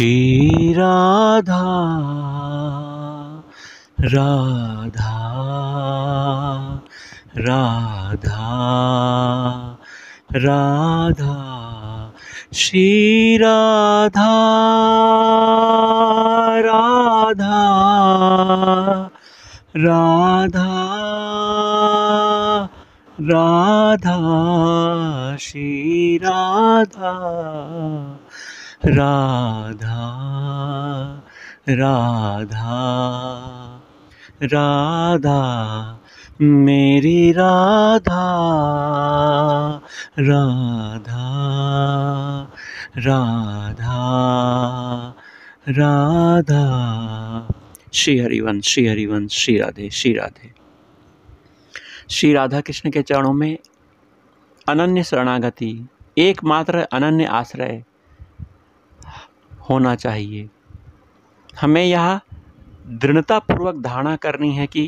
श्री राधा राधा राधा राधा श्री राधा राधा राधा राधा श्री राधा राधा राधा राधा मेरी राधा राधा राधा राधा श्री हरिवंश श्री हरिवंश श्री राधे श्री राधे श्री राधा कृष्ण के चरणों में अनन्य शरणागति एकमात्र अनन्य आश्रय होना चाहिए हमें यह दृढ़तापूर्वक धारणा करनी है कि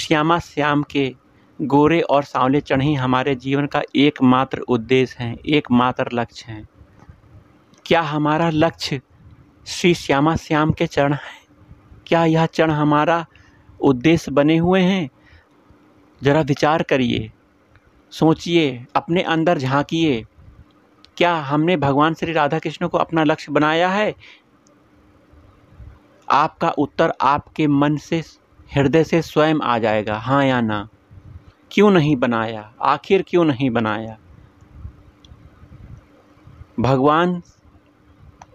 श्यामा श्याम के गोरे और सांवले चढ़ ही हमारे जीवन का एकमात्र उद्देश्य हैं एकमात्र लक्ष्य हैं क्या हमारा लक्ष्य श्री श्यामा श्याम के चरण हैं क्या यह चरण हमारा उद्देश्य बने हुए हैं ज़रा विचार करिए सोचिए अपने अंदर झांकिए क्या हमने भगवान श्री राधा कृष्ण को अपना लक्ष्य बनाया है आपका उत्तर आपके मन से हृदय से स्वयं आ जाएगा हाँ या ना क्यों नहीं बनाया आखिर क्यों नहीं बनाया भगवान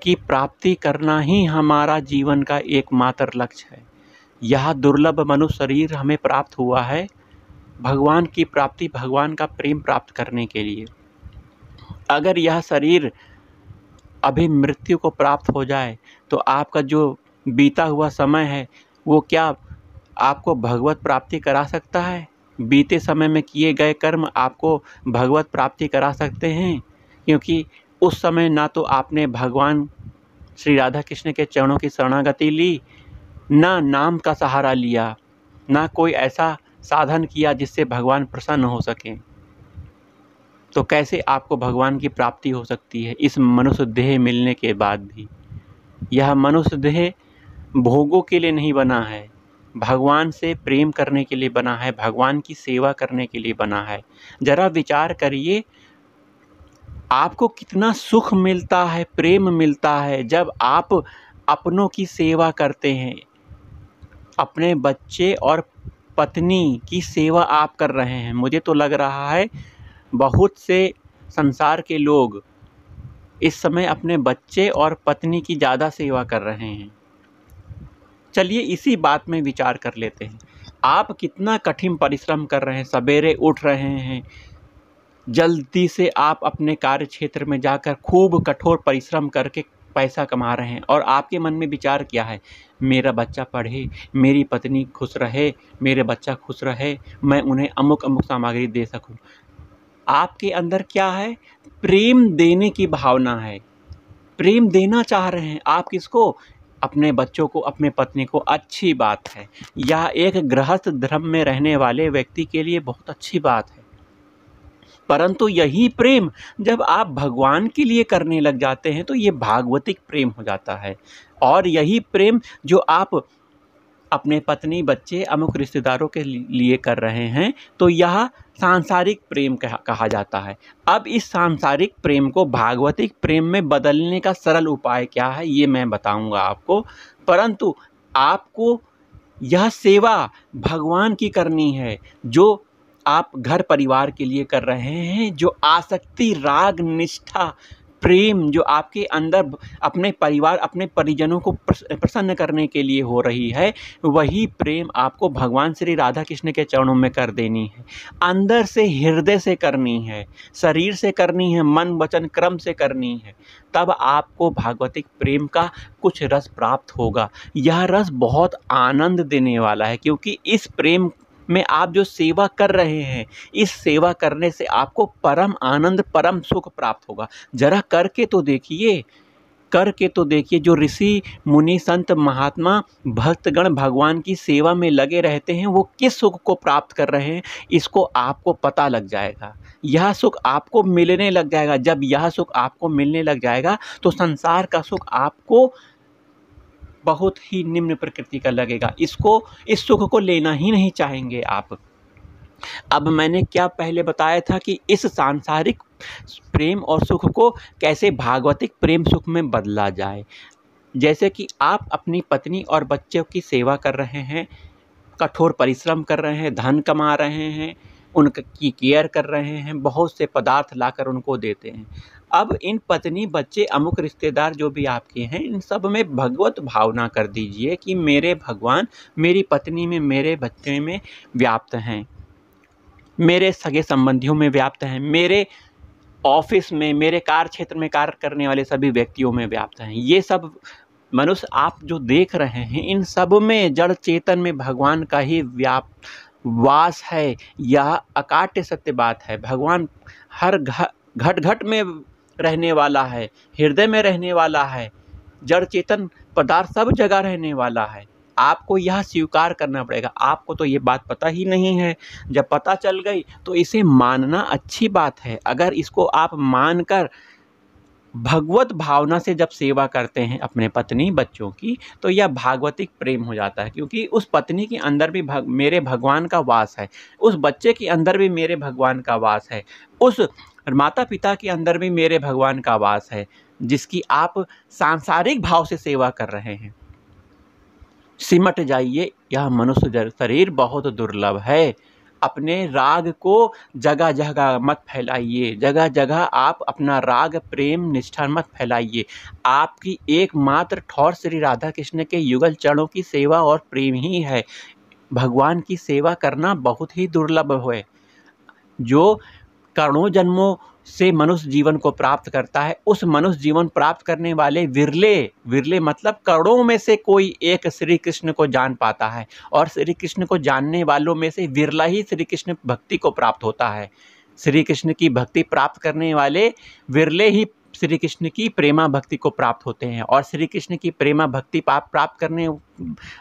की प्राप्ति करना ही हमारा जीवन का एकमात्र लक्ष्य है यह दुर्लभ मनु शरीर हमें प्राप्त हुआ है भगवान की प्राप्ति भगवान का प्रेम प्राप्त करने के लिए अगर यह शरीर अभी मृत्यु को प्राप्त हो जाए तो आपका जो बीता हुआ समय है वो क्या आपको भगवत प्राप्ति करा सकता है बीते समय में किए गए कर्म आपको भगवत प्राप्ति करा सकते हैं क्योंकि उस समय ना तो आपने भगवान श्री राधा कृष्ण के चरणों की शरणागति ली ना नाम का सहारा लिया ना कोई ऐसा साधन किया जिससे भगवान प्रसन्न हो सकें तो कैसे आपको भगवान की प्राप्ति हो सकती है इस मनुष्य देह मिलने के बाद भी यह मनुष्य देह भोगों के लिए नहीं बना है भगवान से प्रेम करने के लिए बना है भगवान की सेवा करने के लिए बना है ज़रा विचार करिए आपको कितना सुख मिलता है प्रेम मिलता है जब आप अपनों की सेवा करते हैं अपने बच्चे और पत्नी की सेवा आप कर रहे हैं मुझे तो लग रहा है बहुत से संसार के लोग इस समय अपने बच्चे और पत्नी की ज़्यादा सेवा कर रहे हैं चलिए इसी बात में विचार कर लेते हैं आप कितना कठिन परिश्रम कर रहे हैं सवेरे उठ रहे हैं जल्दी से आप अपने कार्य क्षेत्र में जाकर खूब कठोर परिश्रम करके पैसा कमा रहे हैं और आपके मन में विचार क्या है मेरा बच्चा पढ़े मेरी पत्नी खुश रहे मेरे बच्चा खुश रहे मैं उन्हें अमुक अमुक सामग्री दे सकूं आपके अंदर क्या है प्रेम देने की भावना है प्रेम देना चाह रहे हैं आप किसको अपने बच्चों को अपने पत्नी को अच्छी बात है यह एक गृहस्थ धर्म में रहने वाले व्यक्ति के लिए बहुत अच्छी बात है परंतु यही प्रेम जब आप भगवान के लिए करने लग जाते हैं तो ये भागवतिक प्रेम हो जाता है और यही प्रेम जो आप अपने पत्नी बच्चे अमुक रिश्तेदारों के लिए कर रहे हैं तो यह सांसारिक प्रेम कहा, कहा जाता है अब इस सांसारिक प्रेम को भागवतिक प्रेम में बदलने का सरल उपाय क्या है ये मैं बताऊंगा आपको परंतु आपको यह सेवा भगवान की करनी है जो आप घर परिवार के लिए कर रहे हैं जो आसक्ति राग निष्ठा प्रेम जो आपके अंदर अपने परिवार अपने परिजनों को प्रसन्न करने के लिए हो रही है वही प्रेम आपको भगवान श्री राधा कृष्ण के चरणों में कर देनी है अंदर से हृदय से करनी है शरीर से करनी है मन वचन क्रम से करनी है तब आपको भागवतिक प्रेम का कुछ रस प्राप्त होगा यह रस बहुत आनंद देने वाला है क्योंकि इस प्रेम में आप जो सेवा कर रहे हैं इस सेवा करने से आपको परम आनंद परम सुख प्राप्त होगा जरा करके तो देखिए करके तो देखिए जो ऋषि मुनि संत महात्मा भक्तगण भगवान की सेवा में लगे रहते हैं वो किस सुख को प्राप्त कर रहे हैं इसको आपको पता लग जाएगा यह सुख आपको मिलने लग जाएगा जब यह सुख आपको मिलने लग जाएगा तो संसार का सुख आपको बहुत ही निम्न प्रकृति का लगेगा इसको इस सुख को लेना ही नहीं चाहेंगे आप अब मैंने क्या पहले बताया था कि इस सांसारिक प्रेम और सुख को कैसे भागवतिक प्रेम सुख में बदला जाए जैसे कि आप अपनी पत्नी और बच्चों की सेवा कर रहे हैं कठोर परिश्रम कर रहे हैं धन कमा रहे हैं उनकी केयर कर रहे हैं बहुत से पदार्थ लाकर उनको देते हैं अब इन पत्नी बच्चे अमुक रिश्तेदार जो भी आपके हैं इन सब में भगवत भावना कर दीजिए कि मेरे भगवान मेरी पत्नी में मेरे बच्चे में व्याप्त हैं मेरे सगे संबंधियों में व्याप्त हैं मेरे ऑफिस में मेरे कार्य क्षेत्र में कार्य करने वाले सभी व्यक्तियों में व्याप्त हैं ये सब मनुष्य आप जो देख रहे हैं इन सब में जड़ चेतन में भगवान का ही व्याप वास है यह अकाट्य सत्य बात है भगवान हर घट घट में रहने वाला है हृदय में रहने वाला है जड़ चेतन पदार्थ सब जगह रहने वाला है आपको यह स्वीकार करना पड़ेगा आपको तो ये बात पता ही नहीं है जब पता चल गई तो इसे मानना अच्छी बात है अगर इसको आप मानकर भगवत भावना से जब सेवा करते हैं अपने पत्नी बच्चों की तो यह भागवतिक प्रेम हो जाता है क्योंकि उस पत्नी के अंदर भी भग, मेरे भगवान का वास है उस बच्चे के अंदर भी मेरे भगवान का वास है उस माता पिता के अंदर भी मेरे भगवान का वास है जिसकी आप सांसारिक भाव से सेवा कर रहे हैं सिमट जाइए यह मनुष्य शरीर बहुत दुर्लभ है अपने राग को जगह जगह मत फैलाइए जगह जगह आप अपना राग प्रेम निष्ठा मत फैलाइए आपकी एकमात्र ठौर श्री राधा कृष्ण के युगल चरणों की सेवा और प्रेम ही है भगवान की सेवा करना बहुत ही दुर्लभ है जो करोड़ों जन्मों से मनुष्य जीवन को प्राप्त करता है उस मनुष्य जीवन प्राप्त करने वाले विरले विरले मतलब करोड़ों में से कोई एक श्री कृष्ण को जान पाता है और श्री कृष्ण को जानने वालों में से विरला ही श्री कृष्ण भक्ति को प्राप्त होता है श्री कृष्ण की भक्ति प्राप्त करने वाले विरले ही श्री कृष्ण की प्रेमा भक्ति को प्राप्त होते हैं और श्री कृष्ण की प्रेमा भक्ति प्राप्त करने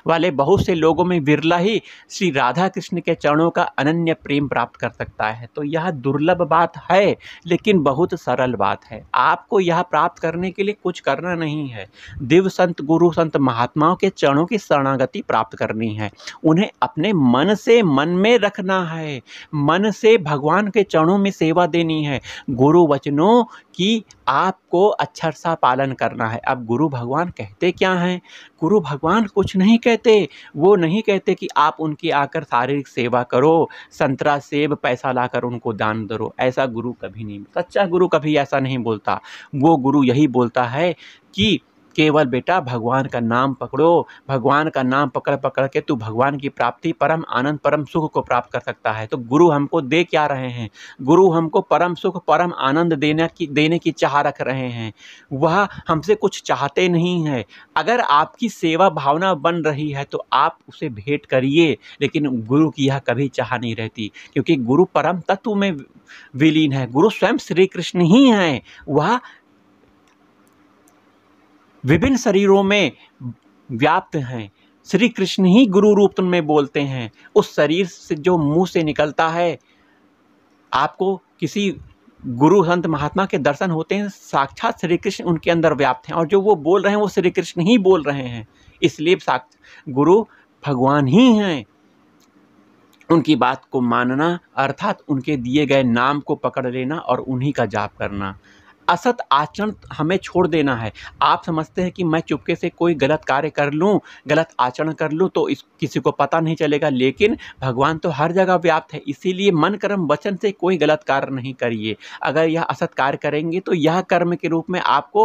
वाले बहुत से लोगों में विरला ही श्री राधा कृष्ण के चरणों का अनन्य प्रेम प्राप्त कर सकता है तो यह दुर्लभ बात है लेकिन बहुत सरल बात है आपको यह प्राप्त करने के लिए कुछ करना नहीं है दिव संत गुरु संत महात्माओं के चरणों की शरणागति प्राप्त करनी है उन्हें अपने मन से मन में रखना है मन से भगवान के चरणों में सेवा देनी है गुरु वचनों की आपको अक्षर सा पालन करना है अब गुरु भगवान कहते क्या हैं गुरु भगवान कुछ नहीं कहते वो नहीं कहते कि आप उनकी आकर शारीरिक सेवा करो संतरा सेब पैसा लाकर उनको दान करो ऐसा गुरु कभी नहीं सच्चा गुरु कभी ऐसा नहीं बोलता वो गुरु यही बोलता है कि केवल बेटा भगवान का नाम पकड़ो भगवान का नाम पकड़ पकड़ के तू भगवान की प्राप्ति परम आनंद परम सुख को प्राप्त कर सकता है तो गुरु हमको दे क्या रहे हैं गुरु हमको परम सुख परम आनंद देने की देने की चाह रख रहे हैं वह हमसे कुछ चाहते नहीं है अगर आपकी सेवा भावना बन रही है तो आप उसे भेंट करिए लेकिन गुरु की यह कभी चाह नहीं रहती क्योंकि गुरु परम तत्व में विलीन है गुरु स्वयं श्री कृष्ण ही हैं वह विभिन्न शरीरों में व्याप्त हैं श्री कृष्ण ही गुरु रूप में बोलते हैं उस शरीर से जो मुंह से निकलता है आपको किसी गुरु संत महात्मा के दर्शन होते हैं साक्षात श्री कृष्ण उनके अंदर व्याप्त हैं और जो वो बोल रहे हैं वो श्री कृष्ण ही बोल रहे हैं इसलिए साक्ष गुरु भगवान ही हैं उनकी बात को मानना अर्थात उनके दिए गए नाम को पकड़ लेना और उन्हीं का जाप करना असत आचरण हमें छोड़ देना है आप समझते हैं कि मैं चुपके से कोई गलत कार्य कर लूँ गलत आचरण कर लूँ तो इस किसी को पता नहीं चलेगा लेकिन भगवान तो हर जगह व्याप्त है इसीलिए मन कर्म वचन से कोई गलत कार्य नहीं करिए अगर यह असत कार्य करेंगे तो यह कर्म के रूप में आपको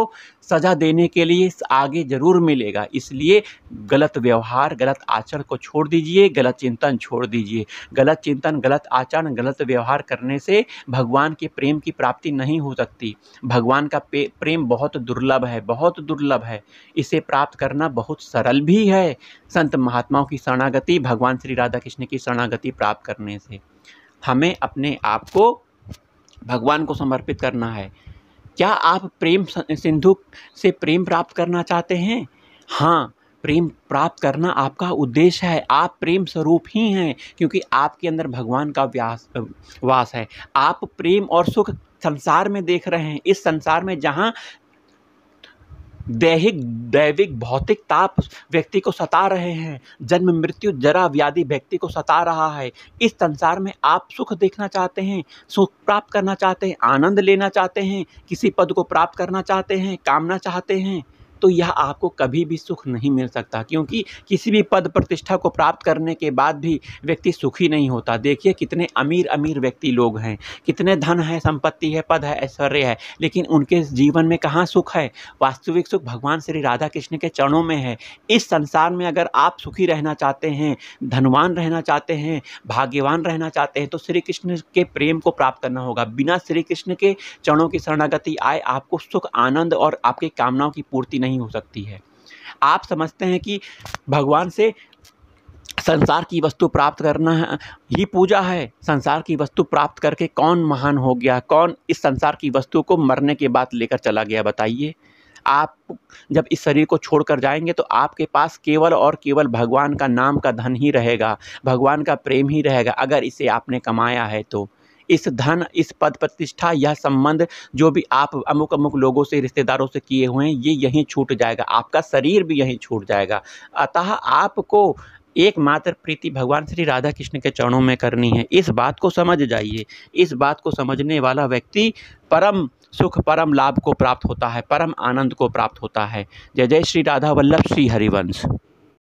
सजा देने के लिए आगे ज़रूर मिलेगा इसलिए गलत व्यवहार गलत आचरण को छोड़ दीजिए गलत चिंतन छोड़ दीजिए गलत चिंतन गलत आचरण गलत व्यवहार करने से भगवान के प्रेम की प्राप्ति नहीं हो सकती भगवान का प्रेम बहुत दुर्लभ है बहुत दुर्लभ है इसे प्राप्त करना बहुत सरल भी है संत महात्माओं की शरणागति भगवान श्री राधा कृष्ण की शरणागति प्राप्त करने से हमें अपने आप को भगवान को समर्पित करना है क्या आप प्रेम सिंधु से प्रेम प्राप्त करना चाहते हैं हाँ प्रेम प्राप्त करना आपका उद्देश्य है आप प्रेम स्वरूप ही हैं क्योंकि आपके अंदर भगवान का व्यास वास है आप प्रेम और सुख संसार में देख रहे हैं इस संसार में जहाँ दैहिक दैविक भौतिक ताप व्यक्ति को सता रहे हैं जन्म मृत्यु जरा व्याधि व्यक्ति को सता रहा है इस संसार में आप सुख देखना चाहते हैं सुख प्राप्त करना चाहते हैं आनंद लेना चाहते हैं किसी पद को प्राप्त करना चाहते हैं कामना चाहते हैं तो यह आपको कभी भी सुख नहीं मिल सकता क्योंकि किसी भी पद प्रतिष्ठा को प्राप्त करने के बाद भी व्यक्ति सुखी नहीं होता देखिए कितने अमीर अमीर व्यक्ति लोग हैं कितने धन है संपत्ति है पद है ऐश्वर्य है लेकिन उनके जीवन में कहाँ सुख है वास्तविक सुख भगवान श्री राधा कृष्ण के चरणों में है इस संसार में अगर आप सुखी रहना चाहते हैं धनवान रहना चाहते हैं भाग्यवान रहना चाहते हैं तो श्री कृष्ण के प्रेम को प्राप्त करना होगा बिना श्री कृष्ण के चरणों की शरणागति आए आपको सुख आनंद और आपकी कामनाओं की पूर्ति नहीं नहीं हो सकती है आप समझते हैं कि भगवान से संसार की वस्तु प्राप्त करना ही पूजा है संसार की वस्तु प्राप्त करके कौन महान हो गया कौन इस संसार की वस्तु को मरने के बाद लेकर चला गया बताइए आप जब इस शरीर को छोड़कर जाएंगे तो आपके पास केवल और केवल भगवान का नाम का धन ही रहेगा भगवान का प्रेम ही रहेगा अगर इसे आपने कमाया है तो इस धन इस पद प्रतिष्ठा यह संबंध जो भी आप अमुक अमुक लोगों से रिश्तेदारों से किए हुए हैं ये यहीं छूट जाएगा आपका शरीर भी यहीं छूट जाएगा अतः आपको एकमात्र प्रीति भगवान श्री राधा कृष्ण के चरणों में करनी है इस बात को समझ जाइए इस बात को समझने वाला व्यक्ति परम सुख परम लाभ को प्राप्त होता है परम आनंद को प्राप्त होता है जय जय श्री राधा वल्लभ श्री हरिवंश